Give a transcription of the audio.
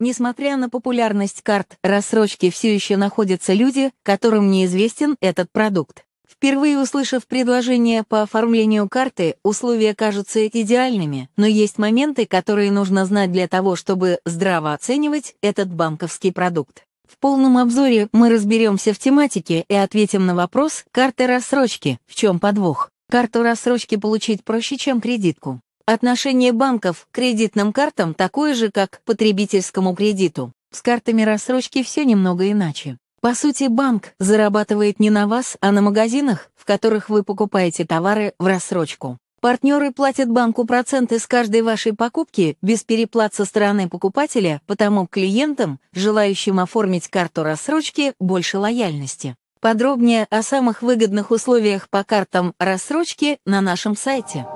Несмотря на популярность карт рассрочки, все еще находятся люди, которым неизвестен этот продукт. Впервые услышав предложение по оформлению карты, условия кажутся идеальными, но есть моменты, которые нужно знать для того, чтобы здраво оценивать этот банковский продукт. В полном обзоре мы разберемся в тематике и ответим на вопрос «Карты рассрочки. В чем подвох?». Карту рассрочки получить проще, чем кредитку. Отношение банков к кредитным картам такое же, как к потребительскому кредиту. С картами рассрочки все немного иначе. По сути, банк зарабатывает не на вас, а на магазинах, в которых вы покупаете товары в рассрочку. Партнеры платят банку проценты с каждой вашей покупки без переплат со стороны покупателя, потому клиентам, желающим оформить карту рассрочки, больше лояльности. Подробнее о самых выгодных условиях по картам рассрочки на нашем сайте.